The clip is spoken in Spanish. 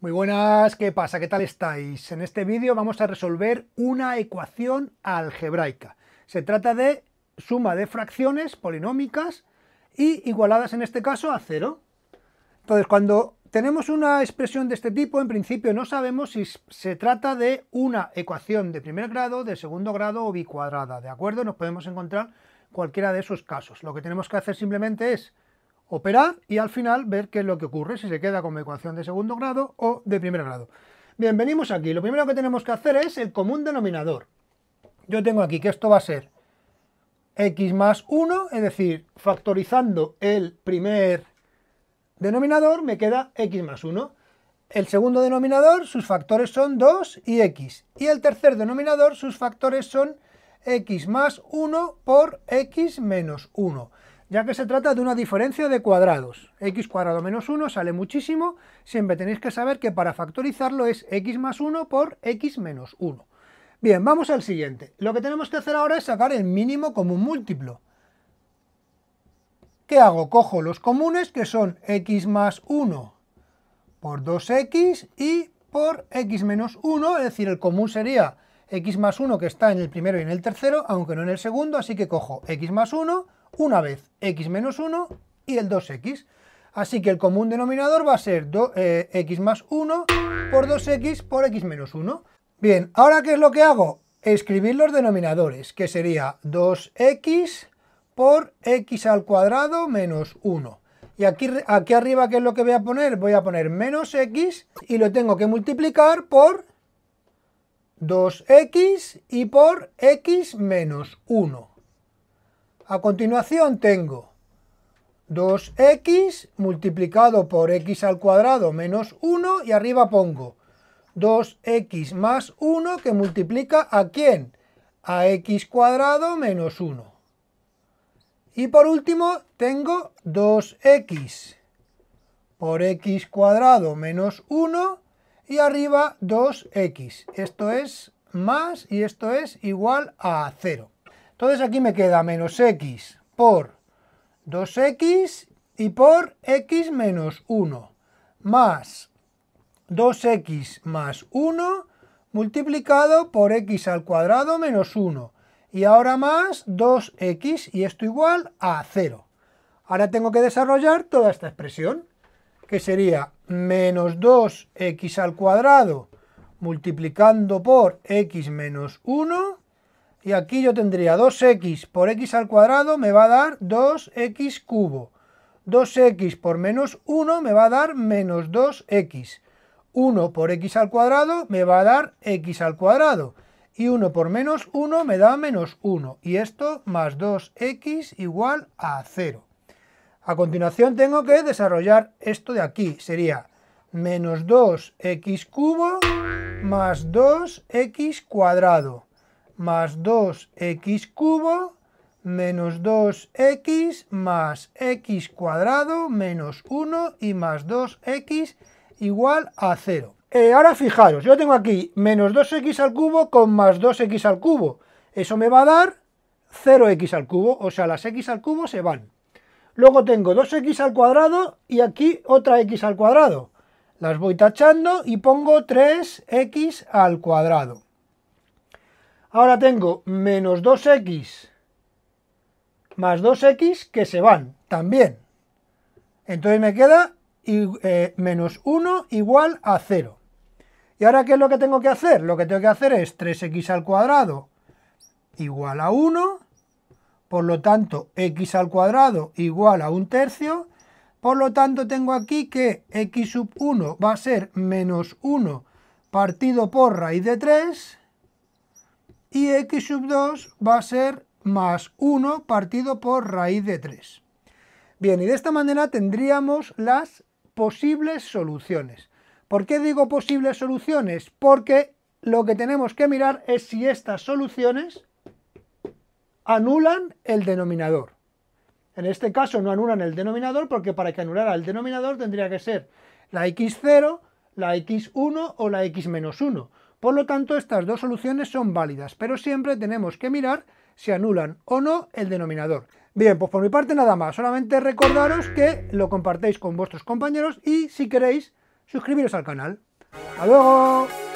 Muy buenas, ¿qué pasa? ¿Qué tal estáis? En este vídeo vamos a resolver una ecuación algebraica. Se trata de suma de fracciones polinómicas y igualadas en este caso a cero. Entonces, cuando tenemos una expresión de este tipo, en principio no sabemos si se trata de una ecuación de primer grado, de segundo grado o bicuadrada, ¿de acuerdo? Nos podemos encontrar cualquiera de esos casos. Lo que tenemos que hacer simplemente es operar y al final ver qué es lo que ocurre, si se queda con como ecuación de segundo grado o de primer grado. Bien, venimos aquí. Lo primero que tenemos que hacer es el común denominador. Yo tengo aquí que esto va a ser x más 1, es decir, factorizando el primer denominador me queda x más 1. El segundo denominador, sus factores son 2 y x. Y el tercer denominador, sus factores son x más 1 por x menos 1 ya que se trata de una diferencia de cuadrados. x cuadrado menos 1 sale muchísimo, siempre tenéis que saber que para factorizarlo es x más 1 por x menos 1. Bien, vamos al siguiente. Lo que tenemos que hacer ahora es sacar el mínimo común múltiplo. ¿Qué hago? Cojo los comunes que son x más 1 por 2x y por x menos 1, es decir, el común sería x más 1 que está en el primero y en el tercero, aunque no en el segundo, así que cojo x más 1 una vez x menos 1 y el 2x. Así que el común denominador va a ser eh, x más 1 por 2x por x menos 1. Bien, ahora ¿qué es lo que hago? Escribir los denominadores, que sería 2x por x al cuadrado menos 1. Y aquí, aquí arriba, ¿qué es lo que voy a poner? Voy a poner menos x y lo tengo que multiplicar por 2x y por x menos 1. A continuación tengo 2x multiplicado por x al cuadrado menos 1 y arriba pongo 2x más 1 que multiplica a quién? A x cuadrado menos 1. Y por último tengo 2x por x cuadrado menos 1 y arriba 2x. Esto es más y esto es igual a 0. Entonces aquí me queda menos x por 2x y por x menos 1 más 2x más 1 multiplicado por x al cuadrado menos 1 y ahora más 2x y esto igual a 0. Ahora tengo que desarrollar toda esta expresión que sería menos 2x al cuadrado multiplicando por x menos 1 y aquí yo tendría 2x por x al cuadrado me va a dar 2x cubo. 2x por menos 1 me va a dar menos 2x. 1 por x al cuadrado me va a dar x al cuadrado. Y 1 por menos 1 me da menos 1. Y esto más 2x igual a 0. A continuación tengo que desarrollar esto de aquí. Sería menos 2x cubo más 2x cuadrado más 2x cubo menos 2x más x cuadrado menos 1 y más 2x igual a 0. Eh, ahora fijaros, yo tengo aquí menos 2x al cubo con más 2x al cubo. Eso me va a dar 0x al cubo, o sea, las x al cubo se van. Luego tengo 2x al cuadrado y aquí otra x al cuadrado. Las voy tachando y pongo 3x al cuadrado. Ahora tengo menos 2x más 2x que se van también. Entonces me queda eh, menos 1 igual a 0. ¿Y ahora qué es lo que tengo que hacer? Lo que tengo que hacer es 3x al cuadrado igual a 1, por lo tanto x al cuadrado igual a un tercio, por lo tanto tengo aquí que x sub 1 va a ser menos 1 partido por raíz de 3, y x sub 2 va a ser más 1 partido por raíz de 3. Bien, y de esta manera tendríamos las posibles soluciones. ¿Por qué digo posibles soluciones? Porque lo que tenemos que mirar es si estas soluciones anulan el denominador. En este caso no anulan el denominador porque para que anulara el denominador tendría que ser la x0 la x1 o la x-1. Por lo tanto, estas dos soluciones son válidas, pero siempre tenemos que mirar si anulan o no el denominador. Bien, pues por mi parte nada más, solamente recordaros que lo compartéis con vuestros compañeros y si queréis, suscribiros al canal. ¡Hasta luego!